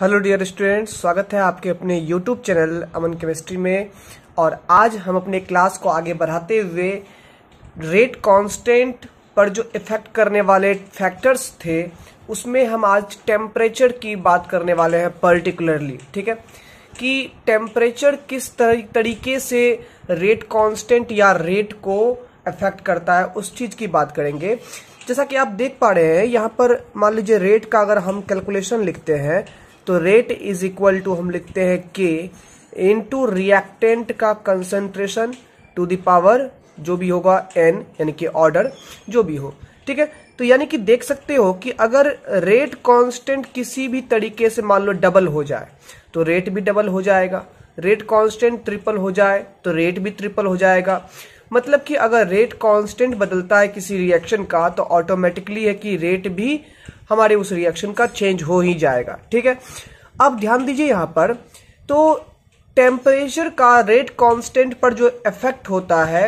hello dear students स्वागत है आपके अपने यूट्यूब चैनल अमन केमिस्ट्री में और आज हम अपने क्लास को आगे बढ़ाते हुए रेट कांस्टेंट पर जो इफेक्ट करने वाले फैक्टर्स थे उसमें हम आज टेम्परेचर की बात करने वाले हैं पर्टिकुलरली ठीक है कि टेम्परेचर किस तरीके से रेट कांस्टेंट या रेट को इफेक्ट करता है उस चीज़ की बात करेंगे जैसा कि आप देख पा रहे हैं यहाँ पर मान लीजिए रेट का अगर हम कैलकुलेशन लिखते हैं तो रेट इज इक्वल टू हम लिखते हैं के इनटू रिएक्टेंट का कंसंट्रेशन टू दावर जो भी होगा एन यानी कि ऑर्डर जो भी हो ठीक है तो यानी कि देख सकते हो कि अगर रेट कांस्टेंट किसी भी तरीके से मान लो डबल हो जाए तो रेट भी डबल हो जाएगा रेट कांस्टेंट ट्रिपल हो जाए तो रेट भी ट्रिपल हो जाएगा मतलब कि अगर रेट कांस्टेंट बदलता है किसी रिएक्शन का तो ऑटोमेटिकली है कि रेट भी हमारे उस रिएक्शन का चेंज हो ही जाएगा ठीक है अब ध्यान दीजिए यहां पर तो टेम्परेचर का रेट कांस्टेंट पर जो इफेक्ट होता है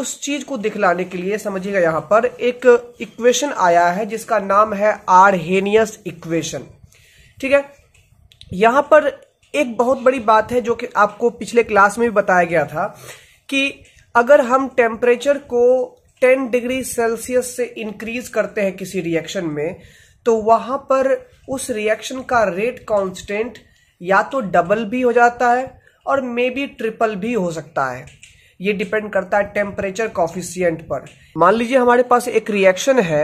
उस चीज को दिखलाने के लिए समझिएगा यहां पर एक इक्वेशन आया है जिसका नाम है आरहेनियस इक्वेशन ठीक है यहां पर एक बहुत बड़ी बात है जो कि आपको पिछले क्लास में भी बताया गया था कि अगर हम टेम्परेचर को 10 डिग्री सेल्सियस से इंक्रीज करते हैं किसी रिएक्शन में तो वहां पर उस रिएक्शन का रेट कांस्टेंट या तो डबल भी हो जाता है और मे बी ट्रिपल भी हो सकता है ये डिपेंड करता है टेम्परेचर कॉफिशियंट पर मान लीजिए हमारे पास एक रिएक्शन है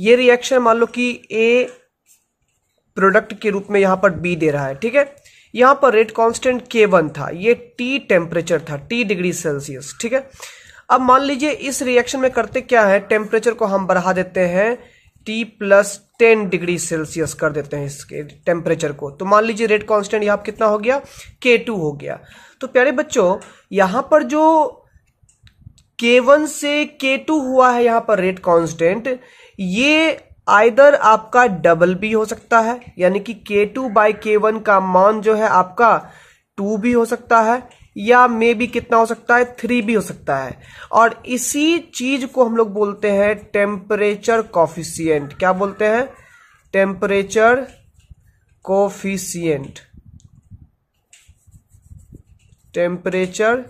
ये रिएक्शन मान लो कि ए प्रोडक्ट के रूप में यहां पर बी दे रहा है ठीक है यहां पर रेट कांस्टेंट के वन था ये टी टेम्परेचर था टी डिग्री सेल्सियस ठीक है अब मान लीजिए इस रिएक्शन में करते क्या है टेम्परेचर को हम बढ़ा देते हैं T plus ten degree Celsius कर देते हैं इसके टेम्परेचर को तो मान लीजिए रेट कॉन्स्टेंट यहां कितना हो गया के टू हो गया तो प्यारे बच्चों यहां पर जो के वन से के टू हुआ है यहां पर रेट कॉन्स्टेंट ये आइदर आपका डबल भी हो सकता है यानी कि के टू बाई के वन का मान जो है आपका टू भी हो सकता है या मे भी कितना हो सकता है थ्री भी हो सकता है और इसी चीज को हम लोग बोलते हैं टेम्परेचर कॉफिशियंट क्या बोलते हैं टेम्परेचर कॉफिशियंट टेम्परेचर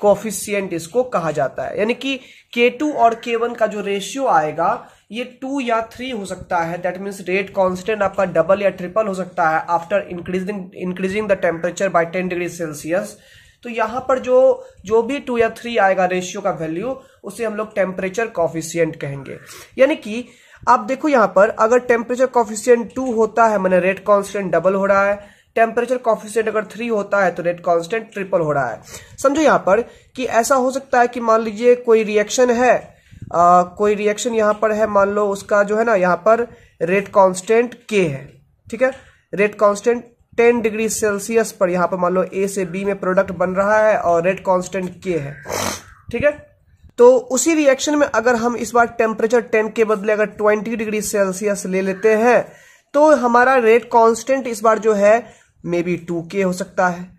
कॉफिशियंट इसको कहा जाता है यानी कि K2 और K1 का जो रेशियो आएगा ये टू या थ्री हो सकता है दैट मीन्स रेट कॉन्स्टेंट आपका डबल या ट्रिपल हो सकता है after increasing increasing the temperature by ten degree Celsius तो यहां पर जो जो भी टू या थ्री आएगा रेशियो का वैल्यू उसे हम लोग टेम्परेचर कॉफिशियंट कहेंगे यानी कि आप देखो यहां पर अगर टेम्परेचर कॉफिशियंट टू होता है मैंने रेट कॉन्स्टेंट डबल हो रहा है टेम्परेचर कॉफिशियंट अगर थ्री होता है तो रेट कॉन्स्टेंट ट्रिपल हो रहा है समझो यहां पर कि ऐसा हो सकता है कि मान लीजिए कोई रिएक्शन है आ, कोई रिएक्शन यहाँ पर है मान लो उसका जो है ना यहाँ पर रेट कांस्टेंट के है ठीक है rate constant ten degree Celsius पर यहाँ पर मान लो ए से बी में प्रोडक्ट बन रहा है और रेट कांस्टेंट के है ठीक है तो उसी रिएक्शन में अगर हम इस बार टेम्परेचर टेन के बदले अगर ट्वेंटी डिग्री सेल्सियस ले लेते हैं तो हमारा रेट कांस्टेंट इस बार जो है मे बी टू के हो सकता है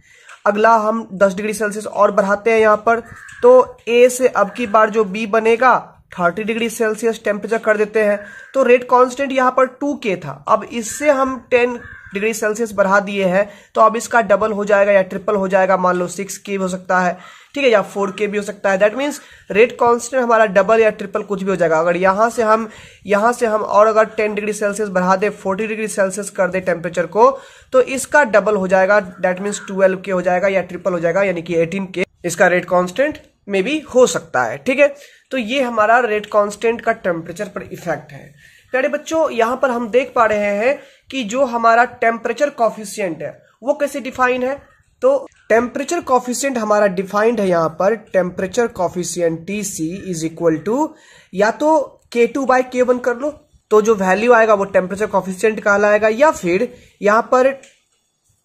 अगला हम 10 डिग्री सेल्सियस और बढ़ाते हैं यहाँ पर तो ए से अब की बार जो बी बनेगा थर्टी डिग्री सेल्सियस टेम्परेचर कर देते हैं तो रेट कांस्टेंट यहाँ पर टू के था अब इससे हम टेन डिग्री सेल्सियस बढ़ा दिए हैं तो अब इसका डबल हो जाएगा या ट्रिपल हो जाएगा मान लो सिक्स के भी हो सकता है ठीक है या फोर के भी हो सकता है दैट मीन्स रेट कांस्टेंट हमारा डबल या ट्रिपल कुछ भी हो जाएगा अगर यहाँ से हम यहाँ से हम और अगर टेन डिग्री सेल्सियस बढ़ा दे फोर्टी डिग्री सेल्सियस कर दे टेम्परेचर को तो इसका डबल हो जाएगा दैट मीन्स ट्वेल्व के हो जाएगा या ट्रिपल हो जाएगा यानी कि एटीन के इसका रेट कॉन्स्टेंट में भी हो सकता है ठीक है तो ये हमारा रेड कांस्टेंट का टेम्परेचर पर इफेक्ट है प्यारे बच्चों यहां पर हम देख पा रहे हैं कि जो हमारा टेम्परेचर कॉफिशियंट है वो कैसे डिफाइन है तो टेम्परेचर कॉफिशियंट हमारा डिफाइंड है यहां पर temperature coefficient T C is equal to या तो के टू बाई के वन कर लो तो जो वैल्यू आएगा वो टेम्परेचर कॉफिशियंट कहलाएगा या फिर यहां पर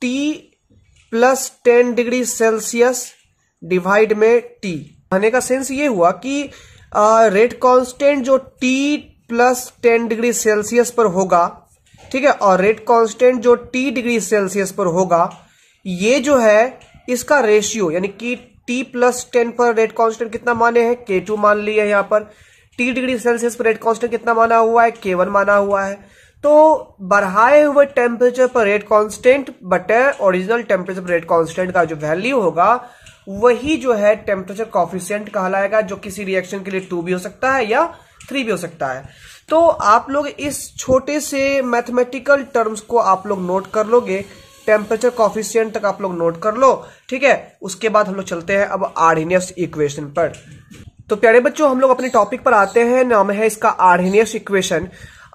T plus ten degree Celsius divide में टी कहने का सेंस ये हुआ कि रेट कांस्टेंट जो T plus ten degree Celsius पर होगा ठीक है और रेट कांस्टेंट जो टी डिग्री सेल्सियस पर होगा ये जो है इसका रेशियो यानी कि टी प्लस टेन पर रेट कांस्टेंट कितना माने हैं के टू मान लिया है यहां पर टी डिग्री सेल्सियस पर रेट कांस्टेंट कितना माना हुआ है के वन माना हुआ है तो बढ़ाए हुए टेम्परेचर पर रेट कांस्टेंट बटे ओरिजिनल टेम्परेचर पर रेट कांस्टेंट का जो वैल्यू होगा वही जो है टेम्परेचर कॉफिशियंट कहलाएगा जो किसी रिएक्शन के लिए टू भी हो सकता है या थ्री भी हो सकता है तो आप लोग इस छोटे से मैथमेटिकल टर्म्स को आप लोग नोट कर लोगे टेम्परेचर कॉफिशियंट तक आप लोग नोट कर लो ठीक है उसके बाद हम लोग चलते हैं अब आर्डिनियस इक्वेशन पर तो प्यारे बच्चों हम लोग अपने टॉपिक पर आते हैं नाम है इसका आर्डिनियस इक्वेशन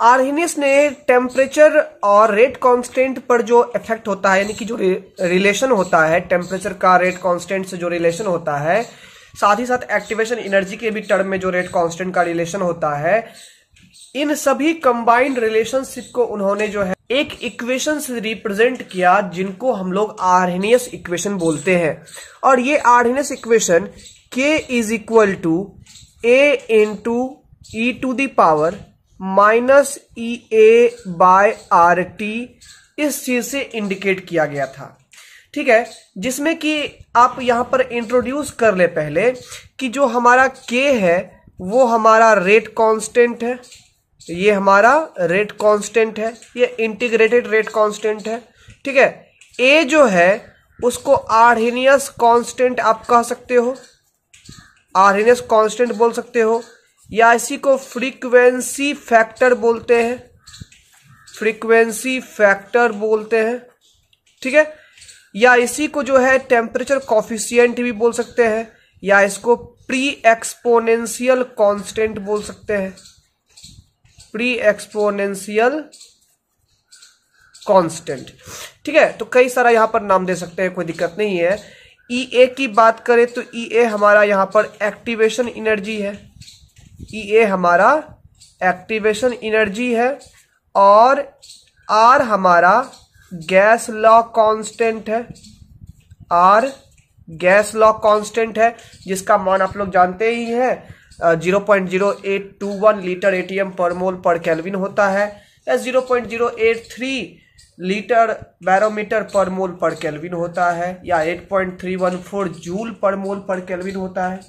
आर्नियस ने टेम्परेचर और रेट कांस्टेंट पर जो इफेक्ट होता है यानी कि जो रिलेशन होता है टेम्परेचर का रेट कांस्टेंट से जो रिलेशन होता है साथ ही साथ एक्टिवेशन एनर्जी के भी टर्म में जो रेट कांस्टेंट का रिलेशन होता है इन सभी कंबाइंड रिलेशनशिप को उन्होंने जो है एक इक्वेशन से रिप्रेजेंट किया जिनको हम लोग आर्नियस इक्वेशन बोलते हैं और ये Arrhenius equation K is equal to A into E to the power minus E A by R T इस चीज से इंडिकेट किया गया था ठीक है जिसमें कि आप यहां पर इंट्रोड्यूस कर ले पहले कि जो हमारा के है वो हमारा रेट कांस्टेंट है ये हमारा रेट कांस्टेंट है ये इंटीग्रेटेड रेट कांस्टेंट है ठीक है ए जो है उसको आर्नियस कांस्टेंट आप कह सकते हो आर्नियस कांस्टेंट बोल सकते हो या इसी को फ्रीक्वेंसी फैक्टर बोलते हैं फ्रीक्वेंसी फैक्टर बोलते हैं ठीक है या इसी को जो है टेम्परेचर कॉफिशियंट भी बोल सकते हैं या इसको प्री एक्सपोनेंशियल कांस्टेंट बोल सकते हैं प्री एक्सपोनेंशियल कांस्टेंट ठीक है तो कई सारा यहां पर नाम दे सकते हैं कोई दिक्कत नहीं है ई e ए की बात करें तो ई e ए हमारा यहां पर एक्टिवेशन एनर्जी है कि ये हमारा एक्टिवेशन एनर्जी है और आर हमारा गैस लॉ कांस्टेंट है आर गैस लॉ कांस्टेंट है जिसका मान आप लोग जानते ही है zero point zero eight two one litre ATM पर मोल पर कैलविन होता है या zero point zero eight three litre barometer पर मोल पर कैलविन होता है या eight point three one four joule पर मोल पर कैलविन होता है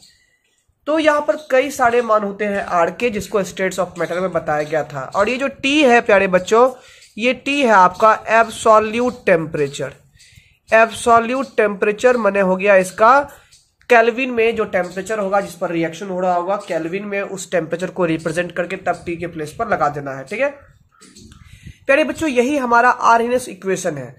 तो यहाँ पर कई सारे मान होते हैं आर के जिसको स्टेट्स ऑफ मैटर में बताया गया था और ये जो टी है प्यारे बच्चों ये टी है आपका एब्सोल्यूट टेम्परेचर एब्सोल्यूट टेम्परेचर मैंने हो गया इसका कैलविन में जो टेम्परेचर होगा जिस पर रिएक्शन हो रहा होगा कैलविन में उस टेम्परेचर को रिप्रेजेंट करके तब टी के प्लेस पर लगा देना है ठीक है प्यारे बच्चों यही हमारा एस इक्वेशन है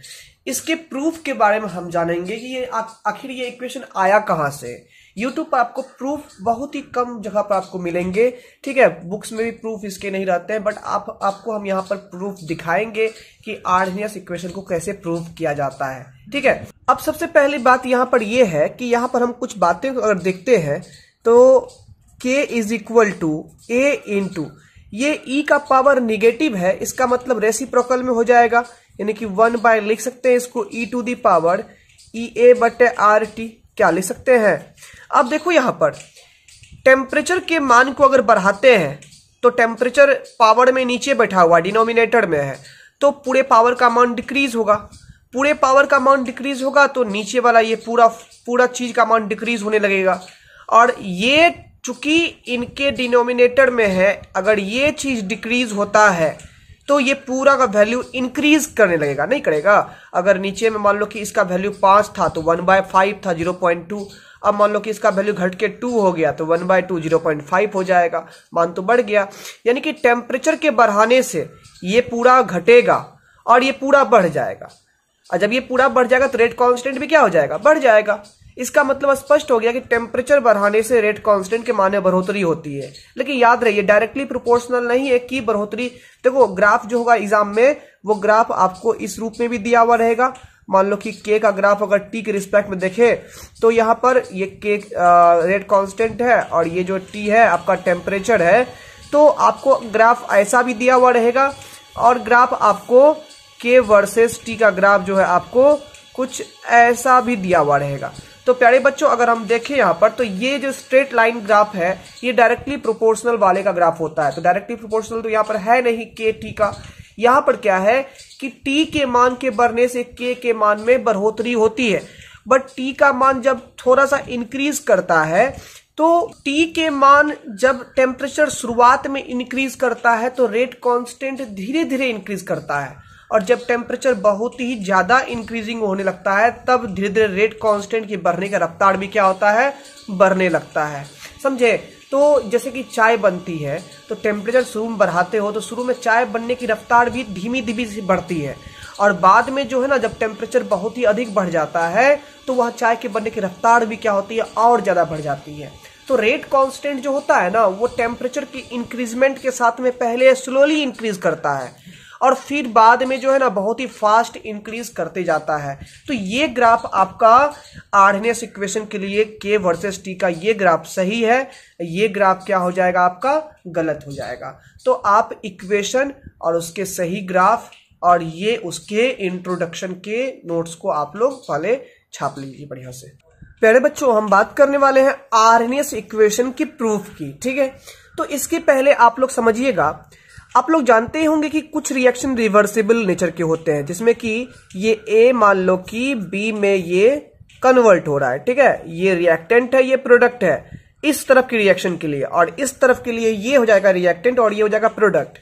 इसके प्रूफ के बारे में हम जानेंगे कि ये आखिर ये इक्वेशन आया कहां से यूट्यूब पर आपको प्रूफ बहुत ही कम जगह पर आपको मिलेंगे ठीक है बुक्स में भी प्रूफ इसके नहीं रहते हैं बट आप आपको हम यहाँ पर प्रूफ दिखाएंगे कि आर्डनियस इक्वेशन को कैसे प्रूफ किया जाता है ठीक है अब सबसे पहली बात यहाँ पर यह है कि यहाँ पर हम कुछ बातें अगर देखते हैं तो K is equal to A into ये ई e का पावर निगेटिव है इसका मतलब रेसिप्रोकल में हो जाएगा यानी कि वन बाय लिख सकते हैं इसको ई to the power E A बटे आर टी क्या लिख सकते हैं अब देखो यहाँ पर टेम्परेचर के मान को अगर बढ़ाते हैं तो टेम्परेचर पावर में नीचे बैठा हुआ डिनोमिनेटर में है तो पूरे पावर का अमाउंट डिक्रीज होगा पूरे पावर का अमाउंट डिक्रीज होगा तो नीचे वाला ये पूरा पूरा चीज़ का अमाउंट डिक्रीज होने लगेगा और ये चूंकि इनके डिनोमिनेटर में है अगर ये चीज़ डिक्रीज होता है तो ये पूरा का वैल्यू इंक्रीज करने लगेगा नहीं करेगा अगर नीचे में मान लो कि इसका वैल्यू पाँच था तो वन बाय फाइव था जीरो पॉइंट टू अब मान लो कि इसका वैल्यू घट के टू हो गया तो one by two zero point five हो जाएगा मान तो बढ़ गया यानी कि टेम्परेचर के बढ़ाने से ये पूरा घटेगा और ये पूरा बढ़ जाएगा और जब ये पूरा बढ़ जाएगा तो रेट कॉन्स्टेंट भी क्या हो जाएगा बढ़ जाएगा इसका मतलब स्पष्ट हो गया कि टेम्परेचर बढ़ाने से रेट कांस्टेंट के माने बढ़ोतरी होती है लेकिन याद रहिए डायरेक्टली प्रोपोर्शनल नहीं है कि बढ़ोतरी देखो ग्राफ जो होगा एग्जाम में वो ग्राफ आपको इस रूप में भी दिया हुआ रहेगा मान लो कि के का ग्राफ अगर टी के रिस्पेक्ट में देखे तो यहाँ पर ये के रेट कांस्टेंट है और ये जो टी है आपका टेम्परेचर है तो आपको ग्राफ ऐसा भी दिया हुआ रहेगा और ग्राफ आपको के वर्सेस टी का ग्राफ जो है आपको कुछ ऐसा भी दिया हुआ रहेगा तो प्यारे बच्चों अगर हम देखें यहाँ पर तो ये जो स्ट्रेट लाइन ग्राफ है ये डायरेक्टली प्रोपोर्शनल वाले का ग्राफ होता है तो डायरेक्टली प्रोपोर्शनल तो यहाँ पर है नहीं के टी का यहां पर क्या है कि टी के मान के बढ़ने से के के मान में बढ़ोतरी होती है बट टी का मान जब थोड़ा सा इंक्रीज करता है तो टी के मान जब टेम्परेचर शुरुआत में इंक्रीज करता है तो रेट कांस्टेंट धीरे धीरे इंक्रीज करता है और जब टेम्परेचर बहुत ही ज़्यादा इंक्रीजिंग होने लगता है तब धीरे धीरे रेट कांस्टेंट की बढ़ने का रफ्तार भी क्या होता है बढ़ने लगता है समझे तो जैसे कि चाय बनती है तो टेम्परेचर शुरू में बढ़ाते हो तो शुरू में चाय बनने की रफ्तार भी धीमी धीमी सी बढ़ती है और बाद में जो है ना जब टेम्परेचर बहुत ही अधिक बढ़ जाता है तो वह चाय के बनने की रफ्तार भी क्या होती है और ज़्यादा बढ़ जाती है तो रेट कांस्टेंट जो होता है ना वो टेम्परेचर की इंक्रीजमेंट के साथ में पहले स्लोली इंक्रीज करता है और फिर बाद में जो है ना बहुत ही फास्ट इंक्रीज करते जाता है तो ये ग्राफ आपका आरएनएस इक्वेशन के लिए के वर्सेस टी का ये ग्राफ सही है ये ग्राफ क्या हो जाएगा आपका गलत हो जाएगा तो आप इक्वेशन और उसके सही ग्राफ और ये उसके इंट्रोडक्शन के नोट्स को आप लोग पहले छाप लीजिए बढ़िया से प्यारे बच्चों हम बात करने वाले हैं आर्नियस इक्वेशन की प्रूफ की ठीक है तो इसके पहले आप लोग समझिएगा आप लोग जानते ही होंगे कि कुछ रिएक्शन रिवर्सिबल नेचर के होते हैं जिसमें कि ये ए मान लो कि बी में ये कन्वर्ट हो रहा है ठीक है ये रिएक्टेंट है ये प्रोडक्ट है इस तरफ की रिएक्शन के लिए और इस तरफ के लिए ये हो जाएगा रिएक्टेंट और ये हो जाएगा प्रोडक्ट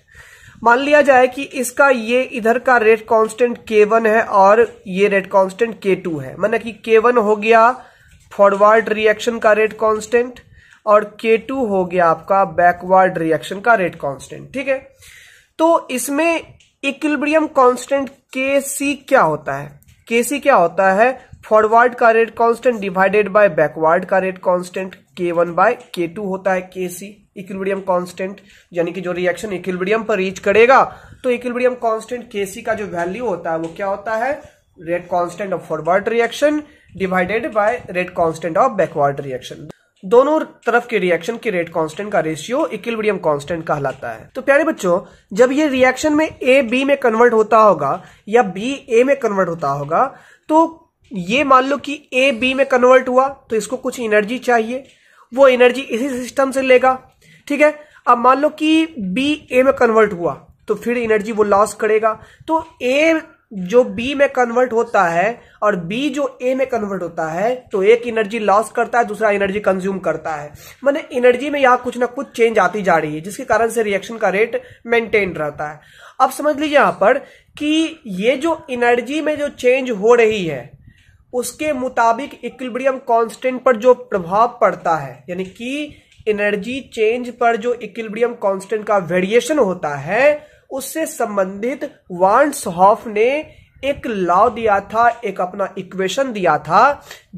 मान लिया जाए कि इसका ये इधर का रेट कांस्टेंट K1 है और ये रेट कांस्टेंट K2 है माना कि K1 हो गया फॉरवर्ड रिएक्शन का रेट कांस्टेंट और के टू हो गया आपका बैकवर्ड रिएक्शन का रेट कांस्टेंट ठीक है तो इसमें इक्विलिब्रियम कांस्टेंट के सी क्या होता है के सी क्या होता है फॉरवर्ड का rate constant divided by backward का rate constant K one by K two होता है के सी इक्विलिब्रियम कांस्टेंट यानी कि जो रिएक्शन इक्विलिब्रियम पर रीच करेगा तो इक्विलिब्रियम कांस्टेंट के सी का जो वैल्यू होता है वो क्या होता है rate constant of forward reaction divided by rate constant of backward reaction दोनों तरफ के रिएक्शन के रेट कांस्टेंट का रेशियो इक्विलिब्रियम कांस्टेंट कहलाता है तो प्यारे बच्चों जब ये रिएक्शन में ए बी में कन्वर्ट होता होगा या बी ए में कन्वर्ट होता होगा तो ये मान लो कि ए बी में कन्वर्ट हुआ तो इसको कुछ एनर्जी चाहिए वो एनर्जी इसी सिस्टम से लेगा ठीक है अब मान लो कि बी ए में कन्वर्ट हुआ तो फिर एनर्जी वो लॉस करेगा तो ए जो बी में कन्वर्ट होता है और बी जो ए में कन्वर्ट होता है तो एक एनर्जी लॉस करता है दूसरा एनर्जी कंज्यूम करता है मैंने एनर्जी में यहां कुछ ना कुछ चेंज आती जा रही है जिसके कारण से रिएक्शन का रेट मेंटेन रहता है अब समझ लीजिए यहां पर कि ये जो एनर्जी में जो चेंज हो रही है उसके मुताबिक इक्विलिब्रियम कॉन्स्टेंट पर जो प्रभाव पड़ता है यानी कि एनर्जी चेंज पर जो इक्विलिब्रियम कॉन्स्टेंट का वेरिएशन होता है उससे संबंधित वांस हॉफ ने एक लॉ दिया था एक अपना इक्वेशन दिया था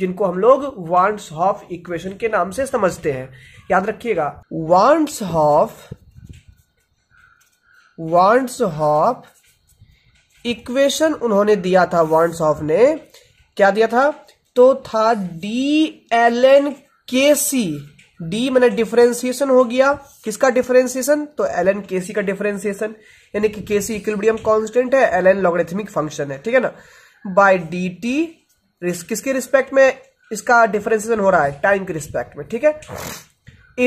जिनको हम लोग वांस हॉफ इक्वेशन के नाम से समझते हैं याद रखिएगा वांस हॉफ वांस हॉफ इक्वेशन उन्होंने दिया था वांस हॉफ ने क्या दिया था तो था डी एल एन के सी डी मैंने डिफरेंसिएशन हो गया किसका डिफरेंसिएशन तो एल एन केसी का डिफरेंसिएशन यानी कि केसी इक्विलिब्रियम कॉन्स्टेंट है एल एन लॉगरिथमिक फंक्शन है ठीक है ना बाय डी टी किसके रिस्पेक्ट में इसका डिफरेंसिएशन हो रहा है टाइम के रिस्पेक्ट में ठीक है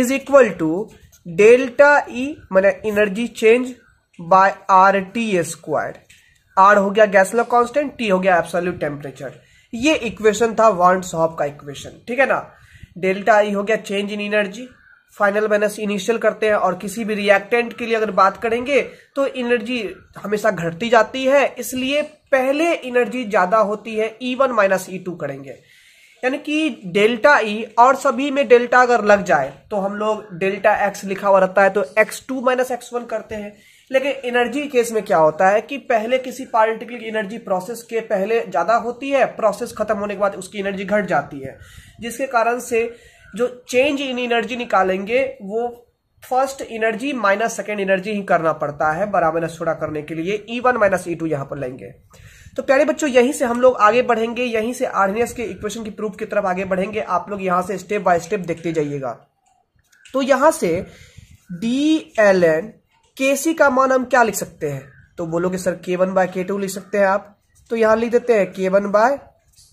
is equal to delta E मैंने energy change by R T square R हो गया गैसलो कॉन्स्टेंट टी हो गया एब्सोल्यूट टेम्परेचर ये इक्वेशन था वांट का इक्वेशन ठीक है ना डेल्टा आई हो गया change in energy final minus initial करते हैं और किसी भी रिएक्टेंट के लिए अगर बात करेंगे तो एनर्जी हमेशा घटती जाती है इसलिए पहले एनर्जी ज्यादा होती है E one minus E two करेंगे यानी कि डेल्टा ई e और सभी में डेल्टा अगर लग जाए तो हम लोग डेल्टा एक्स लिखा हुआ रहता है तो X two minus X one करते हैं लेकिन एनर्जी केस में क्या होता है कि पहले किसी पार्टिकल की एनर्जी प्रोसेस के पहले ज़्यादा होती है प्रोसेस खत्म होने के बाद उसकी एनर्जी घट जाती है जिसके कारण से जो चेंज इन एनर्जी निकालेंगे वो first energy minus second energy ही करना पड़ता है बराबर छोड़ा करने के लिए E one minus E two यहां पर लेंगे तो प्यारे बच्चों यहीं से हम लोग आगे बढ़ेंगे यहीं से आरएनएस के इक्वेशन की प्रूफ की तरफ आगे बढ़ेंगे आप लोग यहां से स्टेप बाय स्टेप देखते जाइएगा तो यहां से डी एल एन के सी का मान हम क्या लिख सकते हैं तो बोलोगे सर के वन बाय के टू लिख सकते हैं आप तो यहां लिख देते हैं के वन बाय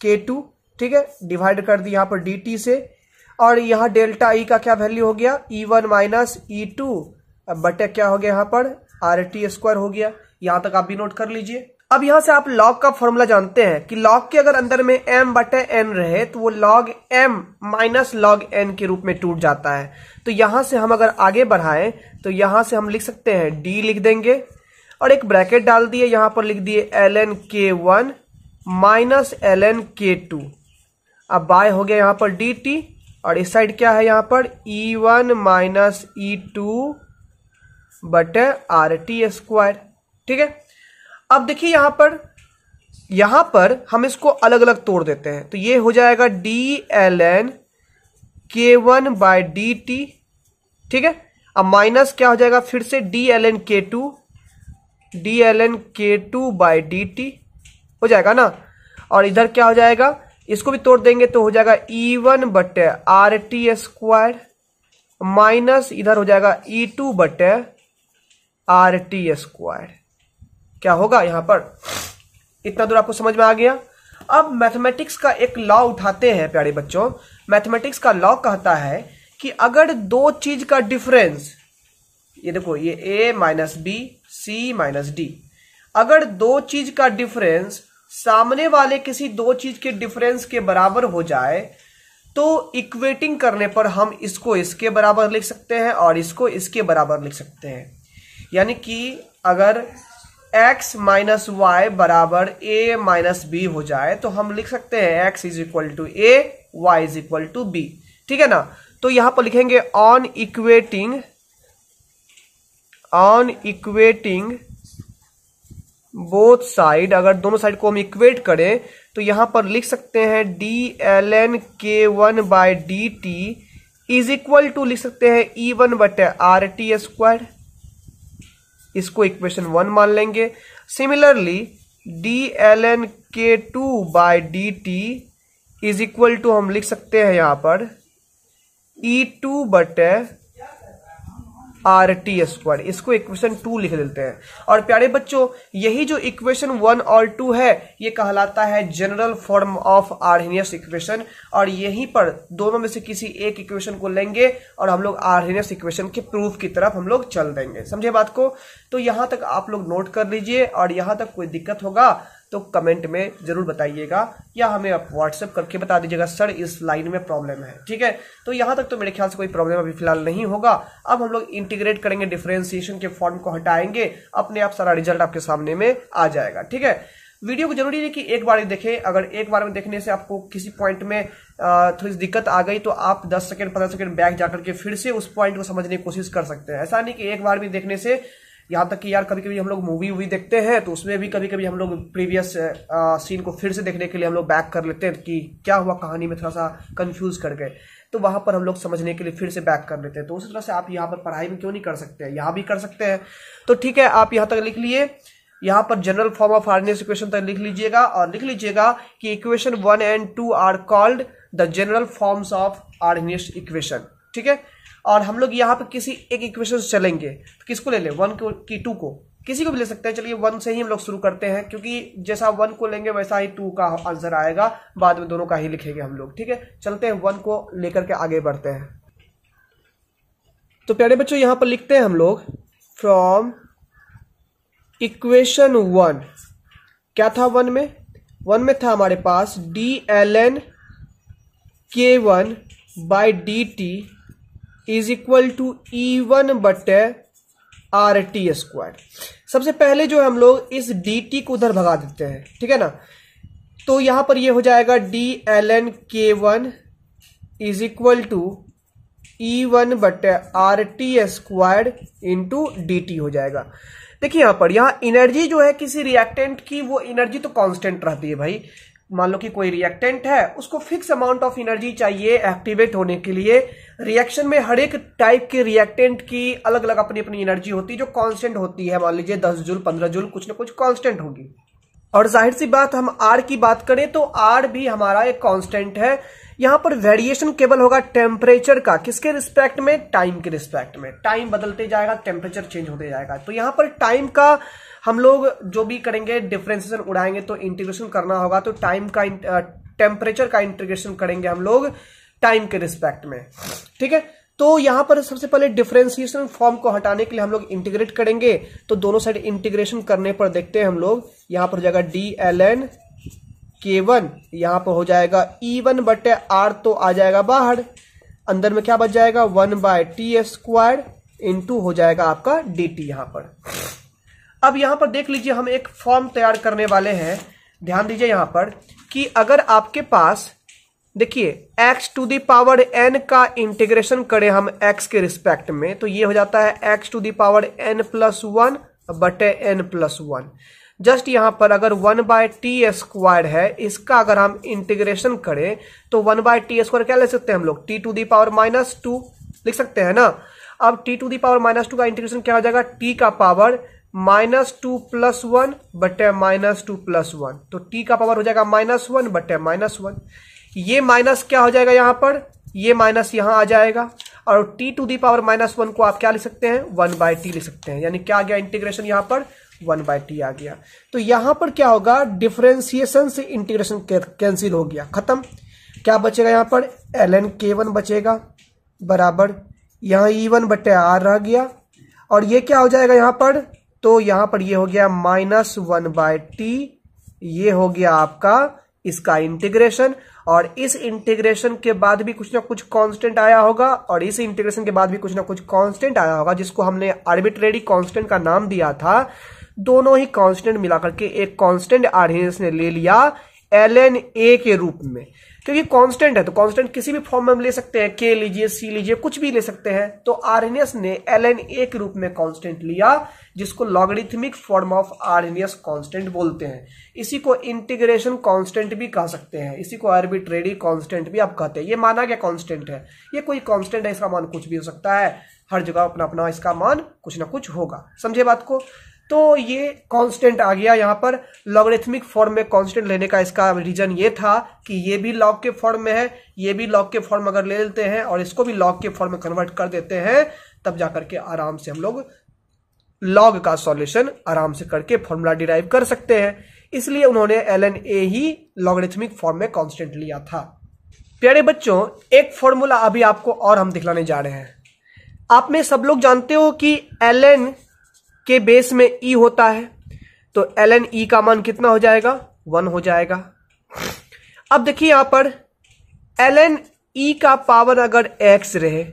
के टू ठीक है डिवाइड कर दी यहां पर डी टी से और यहाँ डेल्टा ई का क्या वैल्यू हो गया E one minus E two बटे क्या हो गया यहां पर आर टी स्क्वायर हो गया यहां तक आप भी नोट कर लीजिए अब यहां से आप लॉग का फॉर्मूला जानते हैं कि लॉग के अगर अंदर में एम बटे एन रहे तो वो log M minus log N के रूप में टूट जाता है तो यहां से हम अगर आगे बढ़ाएं तो यहां से हम लिख सकते हैं डी लिख देंगे और एक ब्रैकेट डाल दिए यहां पर लिख दिए L N K one minus L N K two अब बाय हो गया यहां पर डी टी और इस साइड क्या है यहां पर E one minus E two बटे आर टी स्क्वायर ठीक है अब देखिए यहां पर यहां पर हम इसको अलग अलग तोड़ देते हैं तो ये हो जाएगा D L N K one by D T ठीक है अब माइनस क्या हो जाएगा फिर से D L N K two D L N K two by D T हो जाएगा ना और इधर क्या हो जाएगा इसको भी तोड़ देंगे तो हो जाएगा ई e वन बटे आर टी स्क्वायर माइनस इधर हो जाएगा ई e टू बटे आर टी स्क्वायर क्या होगा यहां पर इतना दूर आपको समझ में आ गया अब मैथमेटिक्स का एक लॉ उठाते हैं प्यारे बच्चों मैथमेटिक्स का लॉ कहता है कि अगर दो चीज का डिफरेंस ये देखो ये a minus B C minus D अगर दो चीज का डिफरेंस सामने वाले किसी दो चीज के डिफरेंस के बराबर हो जाए तो इक्वेटिंग करने पर हम इसको इसके बराबर लिख सकते हैं और इसको इसके बराबर लिख सकते हैं यानी कि अगर एक्स माइनस वाई बराबर ए माइनस बी हो जाए तो हम लिख सकते हैं X is equal to A Y is equal to B ठीक है ना तो यहां पर लिखेंगे on equating on equating both side अगर दोनों साइड को हम इक्वेट करें तो यहां पर लिख सकते हैं D L N K one by D T is equal to लिख सकते हैं ई वन बट आर टी स्क्वायर इसको इक्वेशन वन मान लेंगे similarly D L N K two by D T is equal to हम लिख सकते हैं यहां पर ई e टू बटे आर टी स्क्वायर इसको इक्वेशन टू लिख देते हैं और प्यारे बच्चों यही जो इक्वेशन वन और टू है ये कहलाता है general form of Arrhenius equation और यहीं पर दोनों में से किसी एक इक्वेशन को लेंगे और हम लोग आर्नियस इक्वेशन के प्रूफ की तरफ हम लोग चल देंगे समझे बात को तो यहां तक आप लोग नोट कर लीजिए और यहां तक कोई दिक्कत होगा तो कमेंट में ज़रूर बताइएगा या हमें आप व्हाट्सएप करके बता दीजिएगा सर इस लाइन में प्रॉब्लम है ठीक है तो यहां तक तो मेरे ख्याल से कोई प्रॉब्लम अभी फिलहाल नहीं होगा अब हम लोग इंटीग्रेट करेंगे डिफ्रेंसिएशन के फॉर्म को हटाएंगे अपने आप सारा रिजल्ट आपके सामने में आ जाएगा ठीक है वीडियो को जरूरी है कि एक बार ही देखें अगर एक बार में देखने से आपको किसी पॉइंट में थोड़ी दिक्कत आ गई तो आप 10 सेकंड 15 सेकंड बैक जाकर के फिर से उस पॉइंट को समझने की कोशिश कर सकते हैं ऐसा नहीं कि एक बार भी देखने से यहाँ तक कि यार कभी कभी हम लोग मूवी वूवी देखते हैं तो उसमें भी कभी कभी हम लोग प्रीवियस सीन को फिर से देखने के लिए हम लोग बैक कर लेते हैं कि क्या हुआ कहानी में थोड़ा सा कन्फ्यूज़ कर गए तो वहाँ पर हम लोग समझने के लिए फिर से बैक कर लेते हैं तो उसी तरह से आप यहाँ पर पढ़ाई में क्यों नहीं कर सकते यहाँ भी कर सकते हैं तो ठीक है आप यहाँ तक लिख लिए यहाँ पर general form of Arrhenius equation तक लिख लीजिएगा और लिख लीजिएगा कि equation one and two are called the general forms of Arrhenius equation ठीक है और हम लोग यहाँ पे किसी एक इक्वेशन से चलेंगे तो किसको ले लें वन को की टू को किसी को भी ले सकते हैं चलिए वन से ही हम लोग शुरू करते हैं क्योंकि जैसा वन को लेंगे वैसा ही टू का आंसर आएगा बाद में दोनों का ही लिखेंगे हम लोग ठीक है चलते हैं वन को लेकर के आगे बढ़ते हैं तो प्यारे बच्चों यहां पर लिखते हैं हम लोग फ्रॉम इक्वेशन वन क्या था वन में वन में था हमारे पास D L N K one by D T is equal to E one बटे आर टी स्क्वायर सबसे पहले जो हम लोग इस डी टी को उधर भगा देते हैं ठीक है ना तो यहां पर ये हो जाएगा D L N K one is equal to E one बटे R T square into D T हो जाएगा देखिए यहां पर यहां एनर्जी जो है किसी रिएक्टेंट की वो एनर्जी तो कांस्टेंट रहती है भाई मान लो कि कोई रिएक्टेंट है उसको फिक्स अमाउंट ऑफ एनर्जी चाहिए एक्टिवेट होने के लिए रिएक्शन में हर एक टाइप के रिएक्टेंट की अलग अलग अपनी अपनी एनर्जी होती है जो कांस्टेंट होती है मान लीजिए दस जूल पंद्रह जूल कुछ ना कुछ कांस्टेंट होगी और जाहिर सी बात हम आर की बात करें तो आर भी हमारा एक कॉन्स्टेंट है यहां पर वेरिएशन केवल होगा टेम्परेचर का किसके रिस्पेक्ट में टाइम के रिस्पेक्ट में टाइम बदलते जाएगा टेम्परेचर चेंज होते जाएगा तो यहां पर टाइम का हम लोग जो भी करेंगे डिफ्रेंसिएशन उड़ाएंगे तो इंटीग्रेशन करना होगा तो टाइम का टेम्परेचर का इंटीग्रेशन करेंगे हम लोग टाइम के रिस्पेक्ट में ठीक है तो यहां पर सबसे पहले डिफ्रेंसिएशन फॉर्म को हटाने के लिए हम लोग इंटीग्रेट करेंगे तो दोनों साइड इंटीग्रेशन करने पर देखते हैं हम लोग यहां पर हो जाएगा D L N K one यहां पर हो जाएगा ई e वन बटे आर तो आ जाएगा बाहर अंदर में क्या बच जाएगा one by T square into हो जाएगा आपका डी टी यहां पर अब यहां पर देख लीजिए हम एक फॉर्म तैयार करने वाले हैं ध्यान दीजिए यहां पर कि अगर आपके पास देखिए x टू दावर n का इंटीग्रेशन करें हम x के रिस्पेक्ट में तो ये हो जाता है x to the power n plus one बटे एन प्लस वन जस्ट यहां पर अगर वन बाय टी स्क्वायर है इसका अगर हम इंटीग्रेशन करें तो वन बाय टी स्क्वायर क्या ले सकते हैं हम लोग T to the power minus two लिख सकते हैं ना अब T to the power minus two का इंटीग्रेशन क्या हो जाएगा टी का power minus two plus one बटे माइनस टू प्लस वन तो टी का पावर हो जाएगा माइनस वन बटे माइनस वन ये माइनस क्या हो जाएगा यहां पर ये माइनस यहां आ जाएगा और T to the power minus one को आप क्या लिख सकते हैं वन बाय टी लिख सकते हैं यानी क्या आ गया इंटीग्रेशन यहां पर वन बाय टी आ गया तो यहां पर क्या होगा डिफ्रेंसिएशन से इंटीग्रेशन कैंसिल हो गया खत्म क्या बचेगा यहां पर एल एन के वन बचेगा बराबर यहां ई वन बटे आर रह गया और ये क्या हो जाएगा यहां पर तो यहां पर ये हो गया माइनस वन बाय टी ये हो गया आपका इसका इंटीग्रेशन और इस इंटीग्रेशन के बाद भी कुछ ना कुछ कांस्टेंट आया होगा और इस इंटीग्रेशन के बाद भी कुछ ना कुछ कांस्टेंट आया होगा जिसको हमने आर्बिट्रेरी कांस्टेंट का नाम दिया था दोनों ही कांस्टेंट मिलाकर के एक कांस्टेंट आर्यस ने ले लिया एल एन ए के रूप में क्योंकि कांस्टेंट है तो कांस्टेंट किसी भी फॉर्म में हम ले सकते हैं के लीजिए सी लीजिए कुछ भी ले सकते हैं तो आरएनएस ने एल एन ए के रूप में कांस्टेंट लिया जिसको logarithmic form of Arrhenius constant बोलते हैं इसी को इंटीग्रेशन कांस्टेंट भी कह सकते हैं इसी को आर्बिट्रेरी कांस्टेंट भी आप कहते हैं ये माना गया कॉन्स्टेंट है ये कोई कॉन्स्टेंट है इसका मान कुछ भी हो सकता है हर जगह अपना अपना इसका मान कुछ ना कुछ होगा समझे बात को तो ये कांस्टेंट आ गया यहाँ पर लॉगरिथमिक फॉर्म में कांस्टेंट लेने का इसका रीजन ये था कि ये भी लॉग के फॉर्म में है ये भी लॉग के फॉर्म अगर ले लेते हैं और इसको भी लॉग के फॉर्म में कन्वर्ट कर देते हैं तब जाकर के आराम से हम लोग लॉग का सॉल्यूशन आराम से करके फॉर्मूला डिराइव कर सकते हैं इसलिए उन्होंने एल एन ए ही लॉगरिथमिक फॉर्म में कॉन्स्टेंट लिया था प्यारे बच्चों एक फॉर्मूला अभी आपको और हम दिखलाने जा रहे हैं आप में सब लोग जानते हो कि एल एन के बेस में ई e होता है तो एल एन ई का मान कितना हो जाएगा वन हो जाएगा अब देखिए यहां पर एल एन ई का पावर अगर एक्स रहे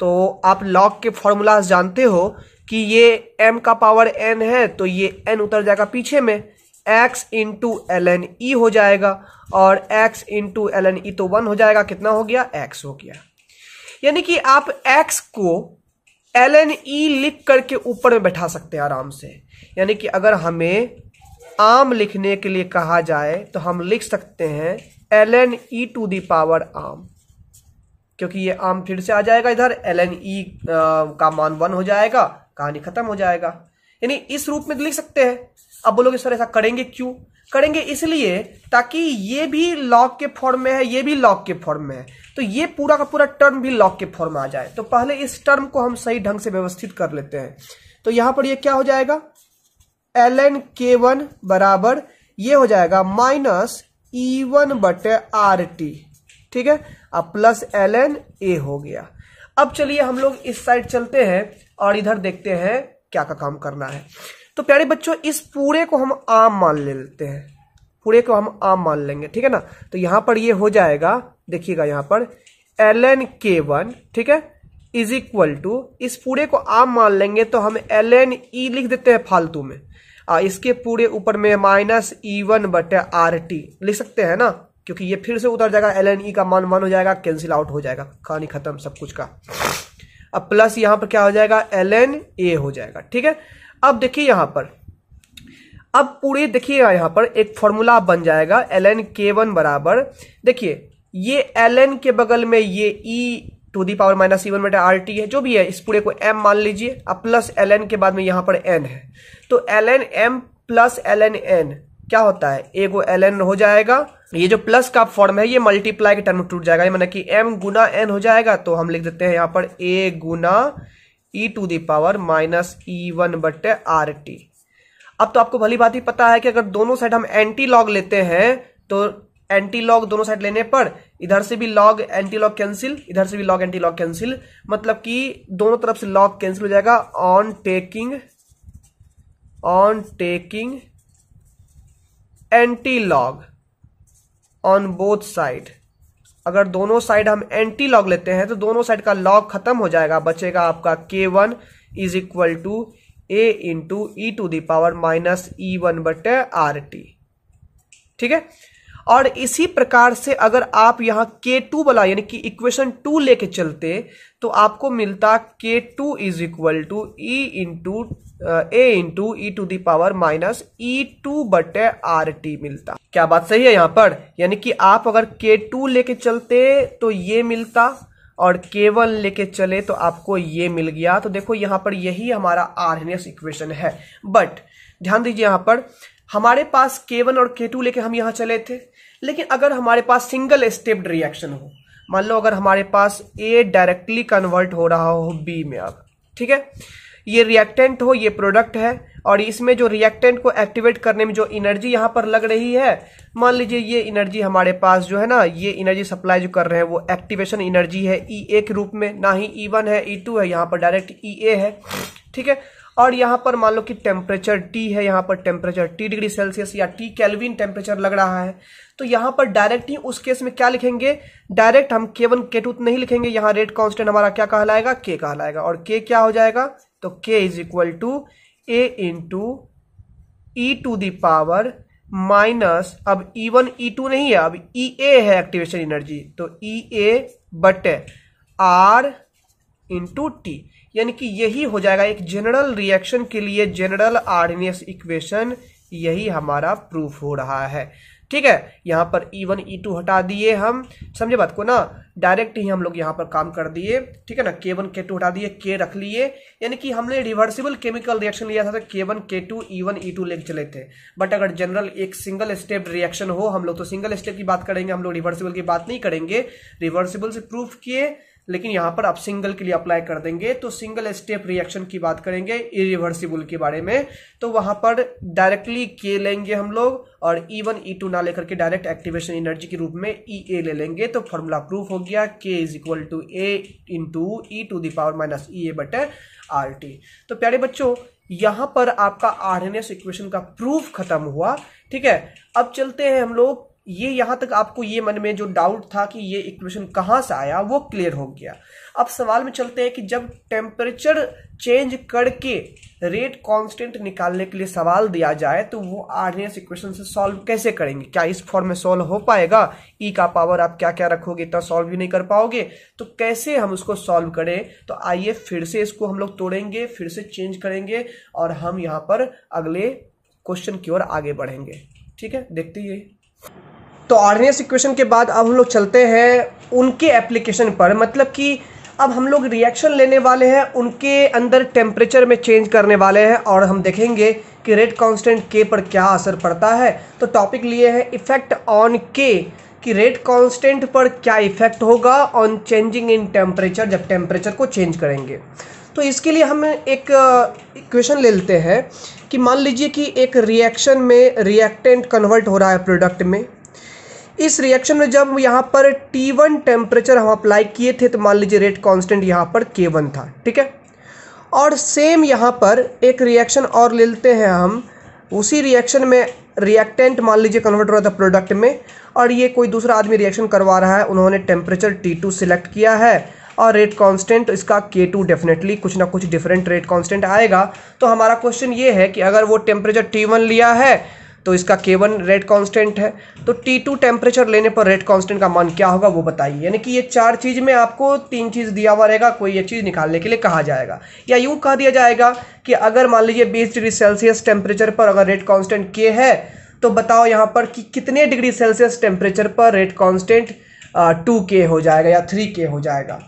तो आप लॉग के फॉर्मूला जानते हो कि ये एम का पावर एन है तो ये एन उतर जाएगा पीछे में X into L N E हो जाएगा और X into L N E तो वन हो जाएगा कितना हो गया एक्स हो गया यानी कि आप एक्स को एल एन ई लिख करके ऊपर में बैठा सकते हैं आराम से यानी कि अगर हमें आम लिखने के लिए कहा जाए तो हम लिख सकते हैं L N E to the power M क्योंकि ये आम फिर से आ जाएगा इधर एल एन ई का मान वन हो जाएगा कहानी खत्म हो जाएगा यानी इस रूप में लिख सकते हैं अब बोलोगे सर ऐसा करेंगे क्यों करेंगे इसलिए ताकि ये भी लॉग के फॉर्म में है ये भी लॉग के फॉर्म में है तो ये पूरा का पूरा टर्म भी लॉग के फॉर्म में आ जाए तो पहले इस टर्म को हम सही ढंग से व्यवस्थित कर लेते हैं तो यहां पर ये क्या हो जाएगा एल एन के वन बराबर ये हो जाएगा माइनस ई वन बटे आर टी ठीक है अब प्लस एल एन ए हो गया अब चलिए हम लोग इस साइड चलते हैं और इधर देखते हैं क्या का काम करना है तो प्यारे बच्चों इस पूरे को हम आम मान लेते हैं पूरे को हम आम मान लेंगे ठीक है ना तो यहां पर ये हो जाएगा देखिएगा यहां पर एल एन के वन ठीक है इज इक्वल टू इस पूरे को आम मान लेंगे तो हम एल एन ई लिख देते हैं फालतू में आ, इसके पूरे ऊपर में माइनस ई वन बटे आर टी लिख सकते हैं ना क्योंकि ये फिर से उतर जाएगा एल एन ई का मान वन हो जाएगा कैंसिल आउट हो जाएगा कहानी खत्म सब कुछ का अब प्लस यहां पर क्या हो जाएगा एल एन ए हो जाएगा ठीक है अब देखिए यहां पर अब पूरे देखिएगा यहां पर एक फॉर्मूला बन जाएगा एल एन के वन बराबर देखिए ये एल एन के बगल में ये E to the power minus E one बेटा आर टी है जो भी है इस पूरे को एम मान लीजिए अब प्लस एल एन के बाद में यहां पर एन है तो L N M plus L N N क्या होता है ए को एल एन हो जाएगा ये जो प्लस का फॉर्म है ये मल्टीप्लाई के टर्म टूट जाएगा मतलब कि एम गुना एन हो जाएगा तो हम लिख देते हैं यहां पर ए गुना E to the power minus E one बट्टे आर टी अब तो आपको भली बात ही पता है कि अगर दोनों साइड हम एंटी लॉग लेते हैं तो एंटी लॉग दोनों साइड लेने पर इधर से भी लॉग एंटी लॉग कैंसिल इधर से भी लॉग एंटी लॉग कैंसिल मतलब कि दोनों तरफ से लॉग कैंसिल हो जाएगा on taking on taking anti log on both side अगर दोनों साइड हम एंटी लॉग लेते हैं तो दोनों साइड का लॉग खत्म हो जाएगा बचेगा आपका K one is equal to A into E to the power minus E one बटे आर टी ठीक है और इसी प्रकार से अगर आप यहाँ के टू वाला यानी कि इक्वेशन टू लेके चलते तो आपको मिलता K two is equal to E into A into E to the power minus E two बटे आर टी मिलता क्या बात सही है यहां पर यानी कि आप अगर के टू लेके चलते तो ये मिलता और केवल लेके चले तो आपको ये मिल गया तो देखो यहाँ पर यही हमारा आर इक्वेशन है बट ध्यान दीजिए यहाँ पर हमारे पास K1 और K2 लेके हम यहाँ चले थे लेकिन अगर हमारे पास सिंगल स्टेप्ड रिएक्शन हो मान लो अगर हमारे पास ए डायरेक्टली कन्वर्ट हो रहा हो बी में अब ठीक है ये रिएक्टेंट हो ये प्रोडक्ट है और इसमें जो रिएक्टेंट को एक्टिवेट करने में जो एनर्जी यहां पर लग रही है मान लीजिए ये एनर्जी हमारे पास जो है ना ये एनर्जी सप्लाई जो कर रहे हैं वो एक्टिवेशन एनर्जी है ई e ए के रूप में ना ही ई e वन है ई e टू है यहाँ पर डायरेक्ट ई ए है ठीक है और यहां पर मान लो कि टेम्परेचर टी है यहां पर टेम्परेचर टी डिग्री सेल्सियस या टी कैलविन टेम्परेचर लग रहा है तो यहां पर डायरेक्ट ही उस केस में क्या लिखेंगे डायरेक्ट हम के वन के टू नहीं लिखेंगे यहाँ रेट कांस्टेंट हमारा क्या कहलाएगा के कहलाएगा और के क्या हो जाएगा तो K is equal to A into E to the power minus अब ई वन ई टू नहीं है अब ई e ए है एक्टिवेशन एनर्जी तो ई ए बट आर इंटू टी यानी कि यही हो जाएगा एक जनरल रिएक्शन के लिए जनरल आरडीएस इक्वेशन यही हमारा प्रूफ हो रहा है ठीक है यहाँ पर ई वन ई टू हटा दिए हम समझे बात को ना डायरेक्ट ही हम लोग यहाँ पर काम कर दिए ठीक है ना के वन के टू हटा दिए के रख लिए यानी कि हमने रिवर्सिबल केमिकल रिएक्शन लिया था तो के वन के टू वन ई टू लेके चले थे बट अगर जनरल एक सिंगल स्टेप रिएक्शन हो हम लोग तो सिंगल स्टेप की बात करेंगे हम लोग रिवर्सिबल की बात नहीं करेंगे रिवर्सिबल से प्रूफ किए लेकिन यहां पर आप सिंगल के लिए अप्लाई कर देंगे तो सिंगल स्टेप रिएक्शन की बात करेंगे इरिवर्सिबल के बारे में तो वहां पर डायरेक्टली के लेंगे हम लोग और ई वन ई टू ना लेकर के डायरेक्ट एक्टिवेशन एनर्जी के रूप में ई e ए ले लेंगे तो फॉर्मूला प्रूफ हो गया K is equal to A into e to the power minus E A बट आर टी तो प्यारे बच्चों यहां पर आपका आर एन एस इक्वेशन का प्रूफ खत्म हुआ ठीक है अब चलते हैं हम लोग ये यहां तक आपको ये मन में जो डाउट था कि ये इक्वेशन कहां से आया वो क्लियर हो गया अब सवाल में चलते हैं कि जब टेम्परेचर चेंज करके रेट कांस्टेंट निकालने के लिए सवाल दिया जाए तो वो आर्डिनेस इक्वेशन से सॉल्व कैसे करेंगे क्या इस फॉर्म में सॉल्व हो पाएगा ई e का पावर आप क्या क्या रखोगे इतना सॉल्व भी नहीं कर पाओगे तो कैसे हम उसको सॉल्व करें तो आइए फिर से इसको हम लोग तोड़ेंगे फिर से चेंज करेंगे और हम यहाँ पर अगले क्वेश्चन की ओर आगे बढ़ेंगे ठीक है देखते ही तो ऑर्डिनेस इक्वेशन के बाद अब हम लोग चलते हैं उनके एप्लीकेशन पर मतलब कि अब हम लोग रिएक्शन लेने वाले हैं उनके अंदर टेम्परेचर में चेंज करने वाले हैं और हम देखेंगे कि रेट कांस्टेंट के पर क्या असर पड़ता है तो टॉपिक लिए हैं इफ़ेक्ट ऑन के कि रेट कांस्टेंट पर क्या इफ़ेक्ट होगा ऑन चेंजिंग इन टेम्परेचर जब टेम्परेचर को चेंज करेंगे तो इसके लिए हम एक इक्वेशन uh, ले लेते हैं कि मान लीजिए कि एक रिएक्शन में रिएक्टेंट कन्वर्ट हो रहा है प्रोडक्ट में इस रिएक्शन में जब यहाँ पर T1 वन टेम्परेचर हम अप्लाई किए थे तो मान लीजिए रेट कांस्टेंट यहाँ पर K1 था ठीक है और सेम यहाँ पर एक रिएक्शन और ले लेते हैं हम उसी रिएक्शन में रिएक्टेंट मान लीजिए कन्वर्ट हो रहा था प्रोडक्ट में और ये कोई दूसरा आदमी रिएक्शन करवा रहा है उन्होंने टेम्परेचर टू सिलेक्ट किया है और रेट कांस्टेंट इसका K2 डेफिनेटली कुछ ना कुछ डिफरेंट रेट कांस्टेंट आएगा तो हमारा क्वेश्चन ये है कि अगर वो टेम्परेचर T1 लिया है तो इसका के वन रेड कॉन्स्टेंट है तो टी टू टेम्परेचर लेने पर रेड कॉन्स्टेंट का मान क्या होगा वो बताइए यानी कि ये चार चीज़ में आपको तीन चीज़ दिया हुआ रहेगा कोई ये चीज़ निकालने के लिए कहा जाएगा या यूँ कह दिया जाएगा कि अगर मान लीजिए बीस डिग्री सेल्सियस टेम्परेचर पर अगर रेड कॉन्स्टेंट के है तो बताओ यहाँ पर कि कितने डिग्री सेल्सियस टेम्परेचर पर रेड कॉन्स्टेंट टू के हो जाएगा या थ्री के हो जाएगा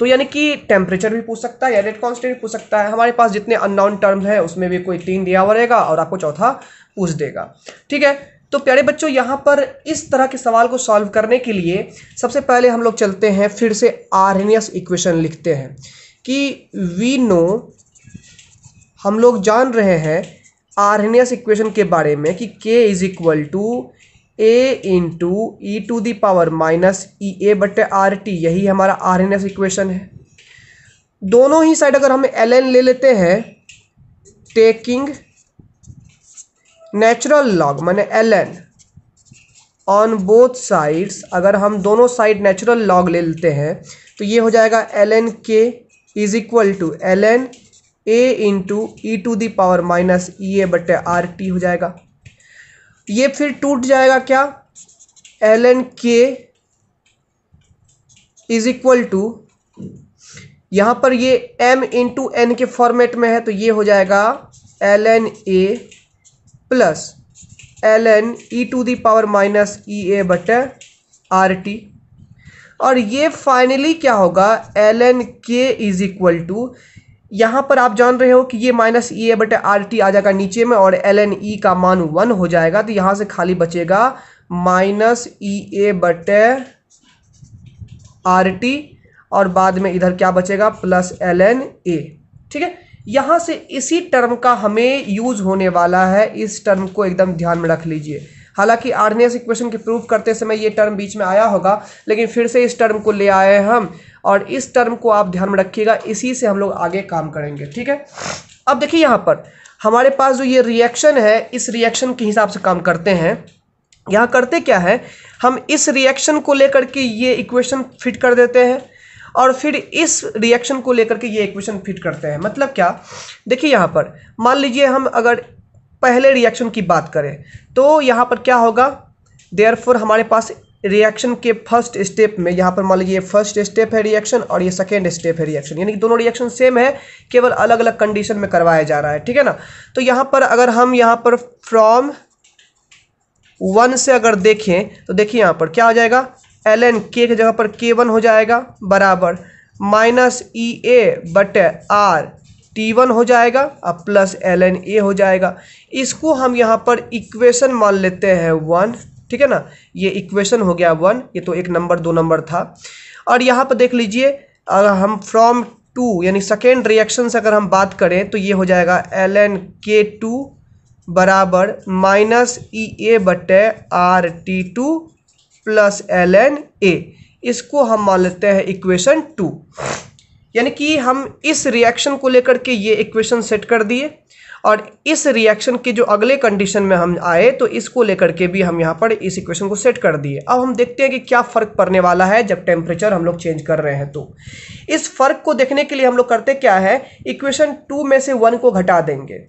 तो यानी कि टेम्परेचर भी पूछ सकता है या रेट कॉन्स्टेंट पूछ सकता है हमारे पास जितने अननाउन टर्म्स हैं उसमें भी कोई तीन दिया हुआ रहेगा और आपको चौथा पूछ देगा ठीक है तो प्यारे बच्चों यहाँ पर इस तरह के सवाल को सॉल्व करने के लिए सबसे पहले हम लोग चलते हैं फिर से आरनियस इक्वेशन लिखते हैं कि वी नो हम लोग जान रहे हैं आरनियस इक्वेशन के बारे में कि K is equal to A into E to the power minus E A बटे आर टी यही हमारा आर एन एस इक्वेशन है दोनों ही साइड अगर हम एल एन ले लेते हैं टेकिंग नेचुरल लॉग माने L N on both sides अगर हम दोनों साइड नेचुरल लॉग ले लेते हैं तो ये हो जाएगा L N K is equal to L N A into E to power minus E A बटे आर टी हो जाएगा ये फिर टूट जाएगा क्या L N K is equal to यहां पर ये m इंटू एन के फॉर्मेट में है तो ये हो जाएगा L N A plus L N E to the power minus E A बट आर टी और ये फाइनली क्या होगा L N K is equal to यहाँ पर आप जान रहे हो कि ये माइनस ई e ए बटे आर टी आ जाएगा नीचे में और एल एन ई का मान वन हो जाएगा तो यहाँ से खाली बचेगा माइनस ई e ए बटे आर टी और बाद में इधर क्या बचेगा प्लस एल एन ए ठीक है यहाँ से इसी टर्म का हमें यूज होने वाला है इस टर्म को एकदम ध्यान में रख लीजिए हालांकि आर्नियस इक्वेशन की प्रूफ करते समय ये टर्म बीच में आया होगा लेकिन फिर से इस टर्म को ले आए हम और इस टर्म को आप ध्यान में रखिएगा इसी से हम लोग आगे काम करेंगे ठीक है अब देखिए यहाँ पर हमारे पास जो ये रिएक्शन है इस रिएक्शन के हिसाब से काम करते हैं यहाँ करते क्या है हम इस रिएक्शन को लेकर के ये इक्वेशन फिट कर देते हैं और फिर इस रिएक्शन को लेकर के ये इक्वेशन फिट करते हैं मतलब क्या देखिए यहाँ पर मान लीजिए हम अगर पहले रिएक्शन की बात करें तो यहाँ पर क्या होगा देयर हमारे पास रिएक्शन के फर्स्ट स्टेप में यहाँ पर मान लीजिए फर्स्ट स्टेप है रिएक्शन और ये सेकेंड स्टेप है रिएक्शन यानी कि दोनों रिएक्शन सेम है केवल अलग अलग कंडीशन में करवाया जा रहा है ठीक है ना तो यहाँ पर अगर हम यहाँ पर फ्रॉम वन से अगर देखें तो देखिए यहाँ पर क्या हो जाएगा एल एन के जगह पर के वन हो जाएगा बराबर माइनस ई ए बट आर टी वन हो जाएगा और प्लस एल एन ए हो जाएगा इसको हम यहाँ पर इक्वेशन मान लेते हैं वन ठीक है ना ये इक्वेशन हो गया वन ये तो एक नंबर दो नंबर था और यहाँ पर देख लीजिए हम फ्रॉम टू यानी सेकेंड रिएक्शन से अगर हम बात करें तो ये हो जाएगा एल एन के टू बराबर माइनस ई ए बटे R T two plus L N A इसको हम मान लेते हैं इक्वेशन टू यानी कि हम इस रिएक्शन को लेकर के ये इक्वेशन सेट कर दिए और इस रिएक्शन के जो अगले कंडीशन में हम आए तो इसको लेकर के भी हम यहाँ पर इस इक्वेशन को सेट कर दिए अब हम देखते हैं कि क्या फ़र्क पड़ने वाला है जब टेम्परेचर हम लोग चेंज कर रहे हैं तो इस फ़र्क को देखने के लिए हम लोग करते क्या है इक्वेशन टू में से वन को घटा देंगे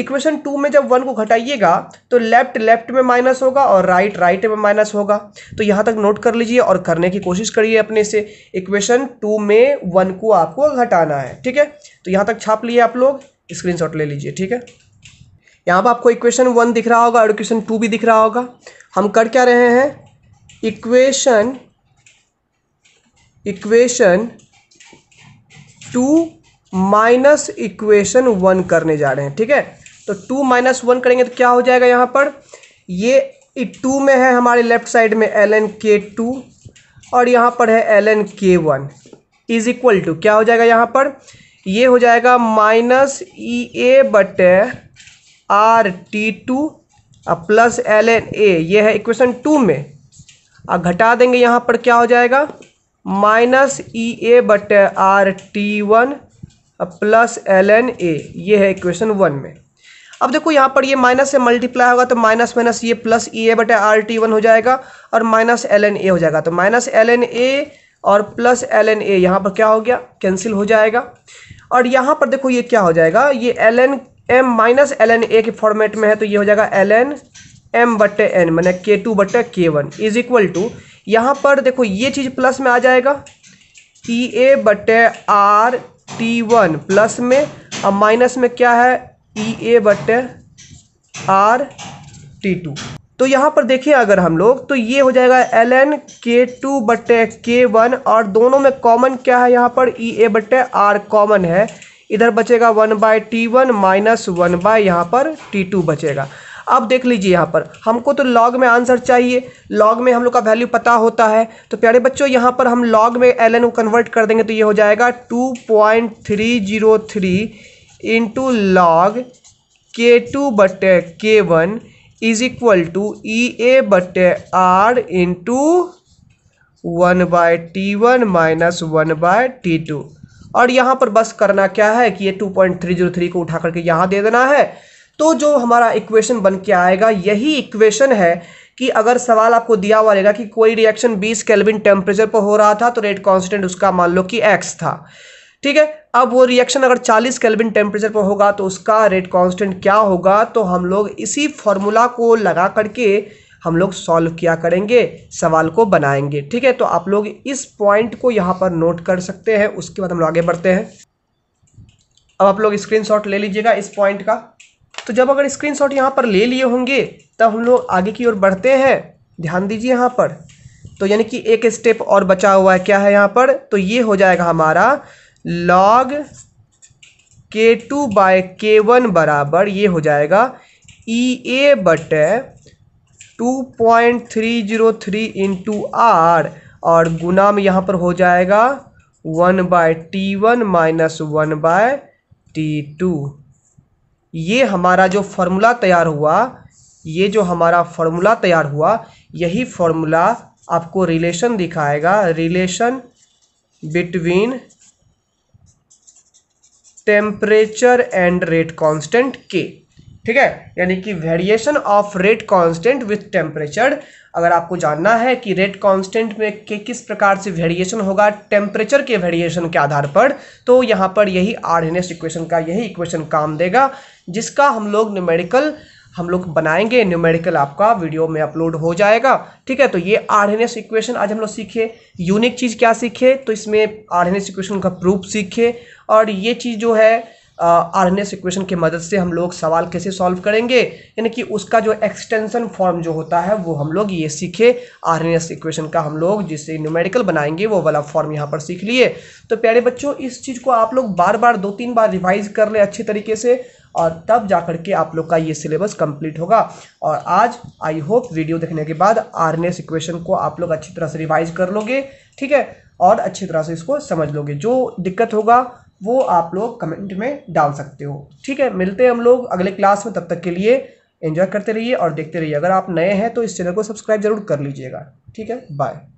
इक्वेशन टू में जब वन को घटाइएगा तो लेफ्ट लेफ्ट में माइनस होगा और राइट राइट में माइनस होगा तो यहाँ तक नोट कर लीजिए और करने की कोशिश करिए अपने से इक्वेशन टू में वन को आपको घटाना है ठीक है तो यहाँ तक छाप लिए आप लोग स्क्रीनशॉट ले लीजिए ठीक है यहाँ पर आपको इक्वेशन वन दिख रहा होगा और इक्वेशन टू भी दिख रहा होगा हम कर क्या रहे हैं equation equation two minus equation one करने जा रहे हैं ठीक है तो टू माइनस वन करेंगे तो क्या हो जाएगा यहाँ पर ये टू में है हमारे लेफ्ट साइड में एल एन के टू और यहाँ पर है L N K one is equal to क्या हो जाएगा यहाँ पर ये हो जाएगा माइनस ई ए बट आर टी टू और प्लस एल एन ए ये है इक्वेशन टू में और घटा देंगे यहाँ पर क्या हो जाएगा माइनस ई ए बट R T one plus L N A ये है इक्वेशन वन में अब देखो यहाँ पर ये माइनस से मल्टीप्लाई होगा तो माइनस माइनस ये प्लस ई ए बट आर टी वन हो जाएगा और माइनस एल एन ए हो जाएगा तो माइनस एल एन ए और प्लस एल एन ए यहाँ पर क्या हो गया कैंसिल हो जाएगा और यहाँ पर देखो ये क्या हो जाएगा ये L N M minus L N A के फॉर्मेट में है तो ये हो जाएगा एल एन एम बटे एन मैंने के टू बटे K one is equal to यहाँ पर देखो ये चीज़ प्लस में आ जाएगा टी ए बटे आर टी वन प्लस में और माइनस में क्या है ई ए बटे आर टी टू तो यहाँ पर देखिए अगर हम लोग तो ये हो जाएगा एल एन के टू बटे के वन और दोनों में कॉमन क्या है यहाँ पर ई ए बटे आर कॉमन है इधर बचेगा one by T one minus one by यहाँ पर टी टू बचेगा अब देख लीजिए यहाँ पर हमको तो लॉग में आंसर चाहिए लॉग में हम लोग का वैल्यू पता होता है तो प्यारे बच्चों यहाँ पर हम लॉग में एल एन को कन्वर्ट कर देंगे तो ये हो जाएगा two point three zero three into log K two बटे K one is equal to E A बटे R into one by T one minus one by T two और यहाँ पर बस करना क्या है कि ये two point three zero three को उठा करके यहाँ दे देना है तो जो हमारा इक्वेशन बन के आएगा यही इक्वेशन है कि अगर सवाल आपको दिया हुआ रहेगा कि कोई रिएक्शन 20 केल्विन टेम्परेचर पर हो रहा था तो रेट कांस्टेंट उसका मान लो कि एक्स था ठीक है अब वो रिएक्शन अगर 40 केल्विन टेम्परेचर पर होगा तो उसका रेट कांस्टेंट क्या होगा तो हम लोग इसी फॉर्मूला को लगा करके हम लोग सॉल्व किया करेंगे सवाल को बनाएंगे ठीक है तो आप लोग इस पॉइंट को यहाँ पर नोट कर सकते हैं उसके बाद हम लोग आगे बढ़ते हैं अब आप लोग स्क्रीन ले लीजिएगा इस पॉइंट का तो जब अगर शॉट यहाँ पर ले लिए होंगे तब हम लोग आगे की ओर बढ़ते हैं ध्यान दीजिए यहाँ पर तो यानी कि एक स्टेप और बचा हुआ है क्या है यहाँ पर तो ये हो जाएगा हमारा लॉग के टू बाय के वन बराबर ये हो जाएगा ई e ए बटे two point three zero three into R और गुना में यहाँ पर हो जाएगा one by T one minus one by T two ये हमारा जो फार्मूला तैयार हुआ ये जो हमारा फार्मूला तैयार हुआ यही फार्मूला आपको रिलेशन दिखाएगा relation between temperature and rate constant के ठीक है यानी कि variation of rate constant with temperature अगर आपको जानना है कि रेट कांस्टेंट में के किस प्रकार से वेरिएशन होगा टेम्परेचर के वेरिएशन के आधार पर तो यहाँ पर यही एस इक्वेशन का यही इक्वेशन काम देगा जिसका हम लोग न्यूमेरिकल हम लोग बनाएंगे न्यूमेरिकल आपका वीडियो में अपलोड हो जाएगा ठीक है तो ये एस इक्वेशन आज हम लोग सीखे यूनिक चीज़ क्या सीखे तो इसमें एस इक्वेशन का प्रूफ सीखे और ये चीज़ जो है आर एन एस इक्वेशन की मदद से हम लोग सवाल कैसे सॉल्व करेंगे यानी कि उसका जो एक्सटेंशन फॉर्म जो होता है वो हम लोग ये सीखे आर एन एस इक्वेशन का हम लोग जिसे न्यूमेरिकल बनाएंगे वो वाला फॉर्म यहाँ पर सीख लिए तो प्यारे बच्चों इस चीज़ को आप लोग बार बार दो तीन बार रिवाइज कर लें अच्छे तरीके से और तब जा कर के आप लोग का ये सिलेबस कंप्लीट होगा और आज आई होप वीडियो देखने के बाद आर एन एस इक्वेशन को आप लोग अच्छी तरह से रिवाइज कर लोगे ठीक है और अच्छी तरह से इसको समझ लोगे जो दिक्कत होगा वो आप लोग कमेंट में डाल सकते हो ठीक है मिलते हैं हम लोग अगले क्लास में तब तक के लिए एंजॉय करते रहिए और देखते रहिए अगर आप नए हैं तो इस चैनल को सब्सक्राइब जरूर कर लीजिएगा ठीक है बाय